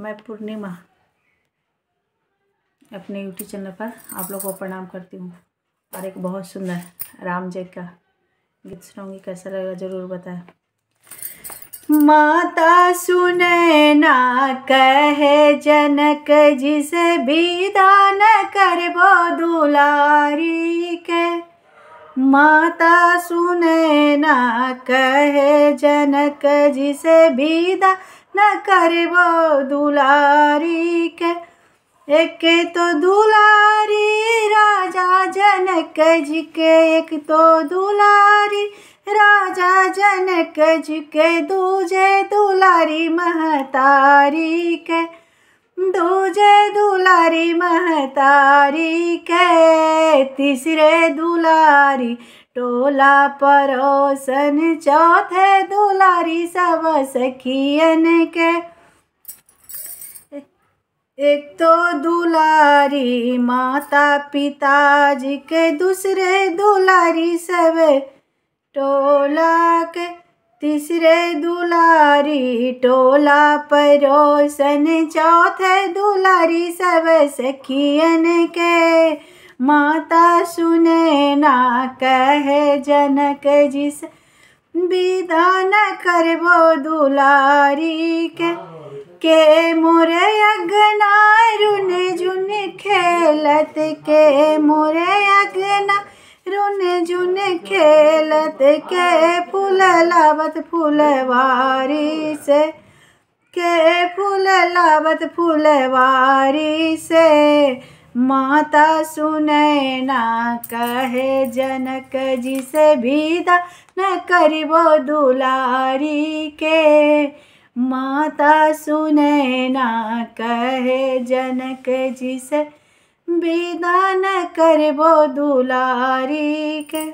मैं पूर्णिमा अपने YouTube channel पर आप लोगों को प्रणाम करती हूँ और एक बहुत सुंदर राम जय का गीत सुनाऊंगी कैसा लगेगा जरूर बताएं माता सुने ना कहे जनक जिसे विदा कर बो दुलारी के माता सुने ना कहे जनक जिसे विदा न करबो दुलारी के तो एक तो दुलारी राजा जनक जी के एक तो दुलारी राजा जनक जी के दूजे दुलारी महतारी के दूजे दुलारी महतारी के तीसरे दुलारी टोला परोसन चौथे दुलारी सब सखियन के एक तो दुलारी माता पिताजी के दूसरे दुलारी सब टोला के तीसरे दुलारी टोला परोसन चौथे दुलारी सब सखियन के माता सुने ना कहे जनक जिस विदान करबो दुलारी के के मोरे अगना रुन जुन खेलत के मोरे अगना रुने जुने खेलत के फूल लावत फूलवारी से के फूल लावत फूलवारी से माता सुने ना कहे जनक जी से विदा न करिबो दुलारी के माता सुने ना कहे जनक जी से बेदान करबो दुलारी के